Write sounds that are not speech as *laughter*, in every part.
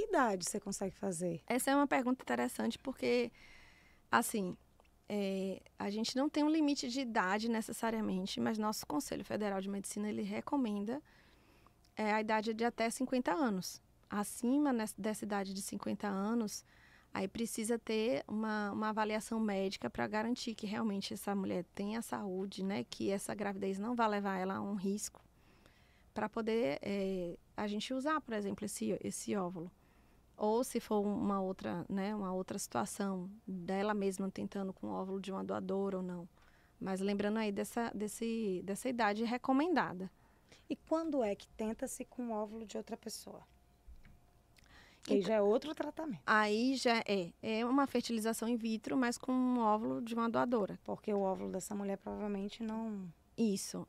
que idade você consegue fazer? Essa é uma pergunta interessante porque, assim, é, a gente não tem um limite de idade necessariamente, mas nosso Conselho Federal de Medicina ele recomenda é, a idade de até 50 anos. Acima dessa idade de 50 anos, aí precisa ter uma, uma avaliação médica para garantir que realmente essa mulher tem a saúde, né? Que essa gravidez não vai levar ela a um risco para poder é, a gente usar, por exemplo, esse, esse óvulo ou se for uma outra, né, uma outra situação dela mesma tentando com óvulo de uma doadora ou não. Mas lembrando aí dessa, desse, dessa idade recomendada. E quando é que tenta-se com óvulo de outra pessoa? Que então, já é outro tratamento. Aí já é. É uma fertilização in vitro, mas com óvulo de uma doadora. Porque o óvulo dessa mulher provavelmente não. Isso.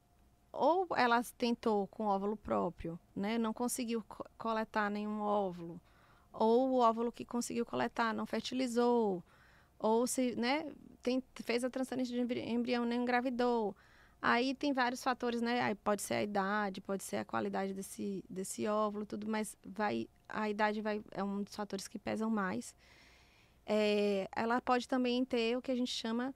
Ou ela tentou com óvulo próprio, né? Não conseguiu co coletar nenhum óvulo ou o óvulo que conseguiu coletar não fertilizou, ou se né, tem, fez a transferência de embrião nem engravidou. Aí tem vários fatores, né? Aí pode ser a idade, pode ser a qualidade desse, desse óvulo, tudo, mas vai, a idade vai, é um dos fatores que pesam mais. É, ela pode também ter o que a gente chama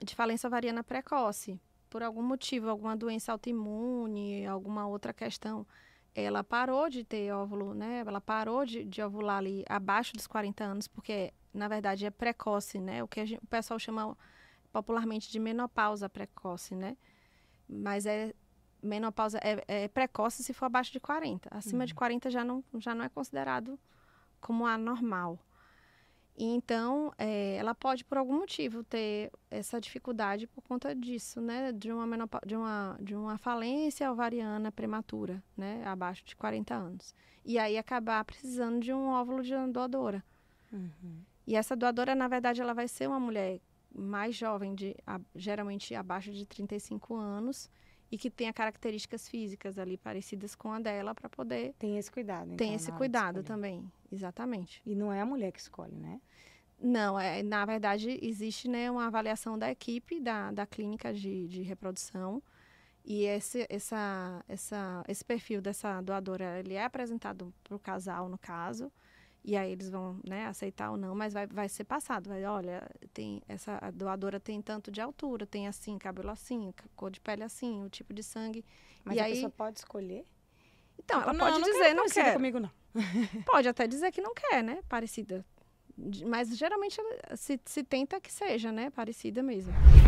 de falência ovariana precoce, por algum motivo, alguma doença autoimune, alguma outra questão ela parou de ter óvulo, né? Ela parou de, de ovular ali abaixo dos 40 anos, porque na verdade é precoce, né? O que gente, o pessoal chama popularmente de menopausa precoce, né? Mas é menopausa é, é precoce se for abaixo de 40. Acima uhum. de 40 já não, já não é considerado como anormal então, é, ela pode, por algum motivo, ter essa dificuldade por conta disso, né? De uma, de uma, de uma falência ovariana prematura, né? Abaixo de 40 anos. E aí acabar precisando de um óvulo de uma doadora. Uhum. E essa doadora, na verdade, ela vai ser uma mulher mais jovem, de, a, geralmente abaixo de 35 anos, e que tenha características físicas ali parecidas com a dela para poder. Tem esse cuidado, então, Tem esse cuidado também, exatamente. E não é a mulher que escolhe, né? Não, é, na verdade existe né, uma avaliação da equipe da, da clínica de, de reprodução e esse, essa, essa, esse perfil dessa doadora ele é apresentado para o casal no caso e aí eles vão né, aceitar ou não, mas vai, vai ser passado. Vai, olha, tem essa a doadora tem tanto de altura, tem assim, cabelo assim, cor de pele assim, o tipo de sangue. Mas e a aí... pessoa pode escolher? Então, ela não, pode não dizer, não quer. comigo, não. *laughs* pode até dizer que não quer, né? Parecida. Mas geralmente se, se tenta que seja, né? Parecida mesmo.